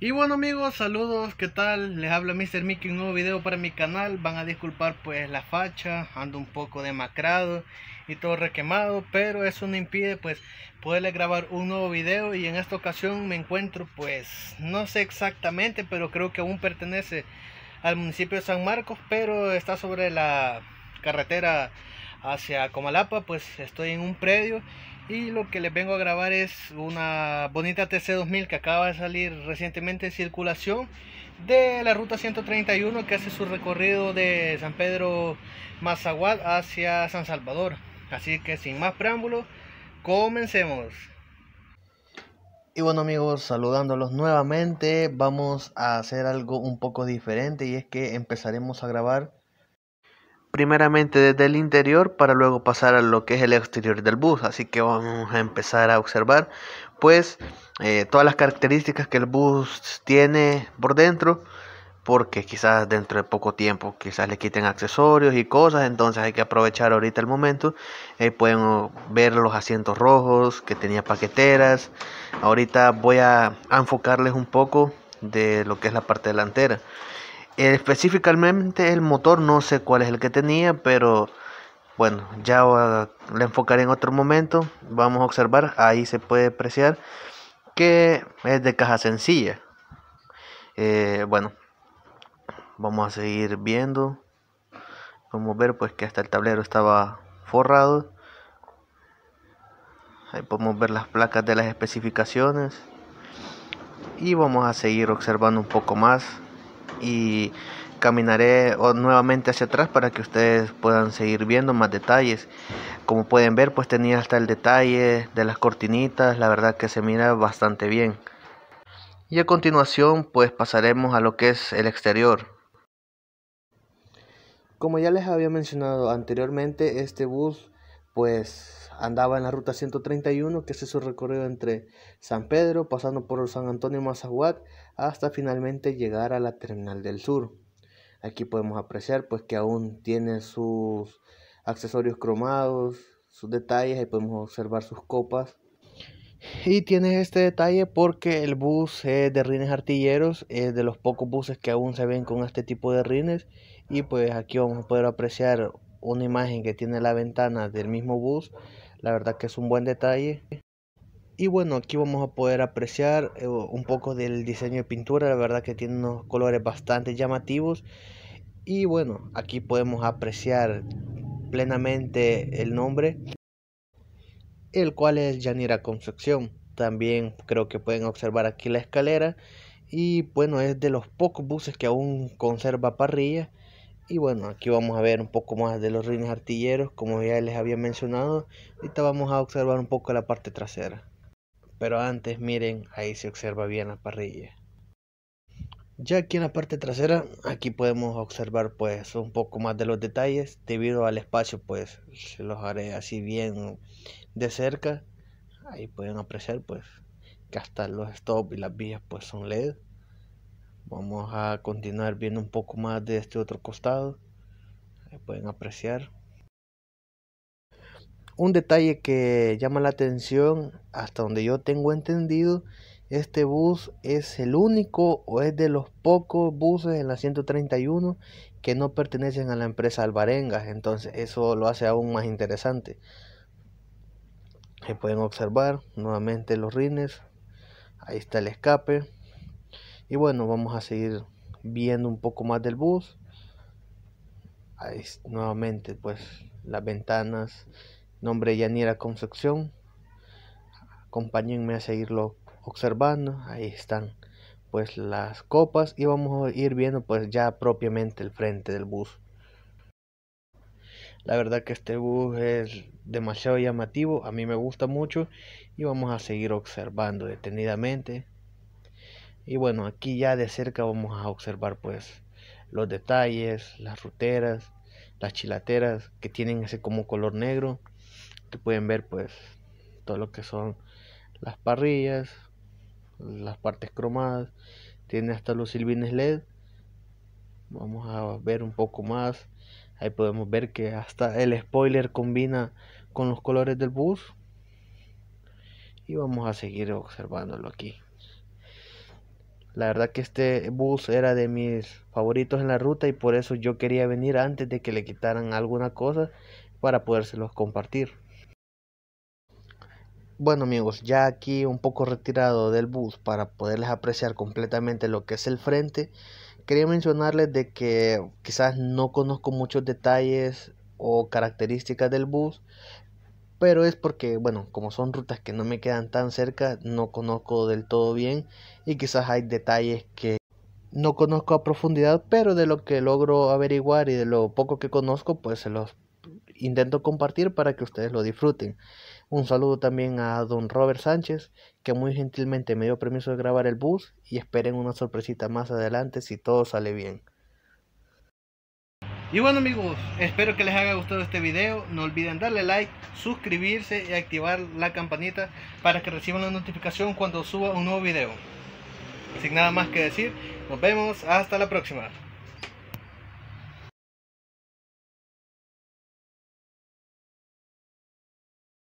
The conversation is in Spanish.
Y bueno amigos, saludos, ¿qué tal? Les habla Mr. Mickey, un nuevo video para mi canal Van a disculpar pues la facha, ando un poco demacrado y todo requemado Pero eso no impide pues poderle grabar un nuevo video Y en esta ocasión me encuentro pues, no sé exactamente Pero creo que aún pertenece al municipio de San Marcos Pero está sobre la carretera hacia Comalapa, pues estoy en un predio y lo que les vengo a grabar es una bonita TC2000 que acaba de salir recientemente de circulación de la ruta 131 que hace su recorrido de San Pedro Mazahual hacia San Salvador. Así que sin más preámbulos, comencemos. Y bueno amigos, saludándolos nuevamente, vamos a hacer algo un poco diferente y es que empezaremos a grabar primeramente desde el interior para luego pasar a lo que es el exterior del bus así que vamos a empezar a observar pues eh, todas las características que el bus tiene por dentro porque quizás dentro de poco tiempo quizás le quiten accesorios y cosas, entonces hay que aprovechar ahorita el momento. Eh, pueden ver los asientos rojos que tenía paqueteras. Ahorita voy a enfocarles un poco de lo que es la parte delantera. Específicamente el motor, no sé cuál es el que tenía, pero bueno, ya le enfocaré en otro momento. Vamos a observar, ahí se puede apreciar que es de caja sencilla. Eh, bueno, vamos a seguir viendo. Vamos a ver pues que hasta el tablero estaba forrado. Ahí podemos ver las placas de las especificaciones. Y vamos a seguir observando un poco más y caminaré nuevamente hacia atrás para que ustedes puedan seguir viendo más detalles. Como pueden ver, pues tenía hasta el detalle de las cortinitas, la verdad que se mira bastante bien. Y a continuación, pues pasaremos a lo que es el exterior. Como ya les había mencionado anteriormente, este bus pues andaba en la ruta 131 que es su recorrido entre San Pedro, pasando por San Antonio Mazahuat, hasta finalmente llegar a la Terminal del Sur. Aquí podemos apreciar pues que aún tiene sus accesorios cromados, sus detalles, y podemos observar sus copas. Y tiene este detalle porque el bus es eh, de rines artilleros, es de los pocos buses que aún se ven con este tipo de rines. Y pues aquí vamos a poder apreciar una imagen que tiene la ventana del mismo bus, la verdad que es un buen detalle. Y bueno, aquí vamos a poder apreciar eh, un poco del diseño de pintura, la verdad que tiene unos colores bastante llamativos. Y bueno, aquí podemos apreciar plenamente el nombre, el cual es Yanira Concepción. También creo que pueden observar aquí la escalera. Y bueno, es de los pocos buses que aún conserva parrilla. Y bueno, aquí vamos a ver un poco más de los rines artilleros, como ya les había mencionado. Ahorita vamos a observar un poco la parte trasera. Pero antes, miren, ahí se observa bien la parrilla. Ya aquí en la parte trasera, aquí podemos observar pues un poco más de los detalles. Debido al espacio, pues se los haré así bien de cerca. Ahí pueden apreciar pues que hasta los stops y las vías pues son LED. Vamos a continuar viendo un poco más de este otro costado. se pueden apreciar. Un detalle que llama la atención, hasta donde yo tengo entendido, este bus es el único o es de los pocos buses en la 131 que no pertenecen a la empresa Alvarengas. Entonces eso lo hace aún más interesante. se pueden observar nuevamente los rines. Ahí está el escape. Y bueno, vamos a seguir viendo un poco más del bus. Ahí, nuevamente, pues las ventanas. Nombre Yanira Concepción. Acompáñenme a seguirlo observando. Ahí están pues las copas y vamos a ir viendo pues ya propiamente el frente del bus. La verdad que este bus es demasiado llamativo, a mí me gusta mucho y vamos a seguir observando detenidamente y bueno, aquí ya de cerca vamos a observar pues los detalles, las ruteras, las chilateras que tienen ese como color negro. Que pueden ver pues todo lo que son las parrillas, las partes cromadas. Tiene hasta los silbines LED. Vamos a ver un poco más. Ahí podemos ver que hasta el spoiler combina con los colores del bus. Y vamos a seguir observándolo aquí. La verdad que este bus era de mis favoritos en la ruta y por eso yo quería venir antes de que le quitaran alguna cosa para podérselos compartir. Bueno amigos, ya aquí un poco retirado del bus para poderles apreciar completamente lo que es el frente, quería mencionarles de que quizás no conozco muchos detalles o características del bus, pero es porque, bueno, como son rutas que no me quedan tan cerca, no conozco del todo bien y quizás hay detalles que no conozco a profundidad, pero de lo que logro averiguar y de lo poco que conozco, pues se los intento compartir para que ustedes lo disfruten. Un saludo también a don Robert Sánchez, que muy gentilmente me dio permiso de grabar el bus y esperen una sorpresita más adelante si todo sale bien. Y bueno amigos, espero que les haya gustado este video. No olviden darle like, suscribirse y activar la campanita para que reciban la notificación cuando suba un nuevo video. Sin nada más que decir, nos vemos hasta la próxima.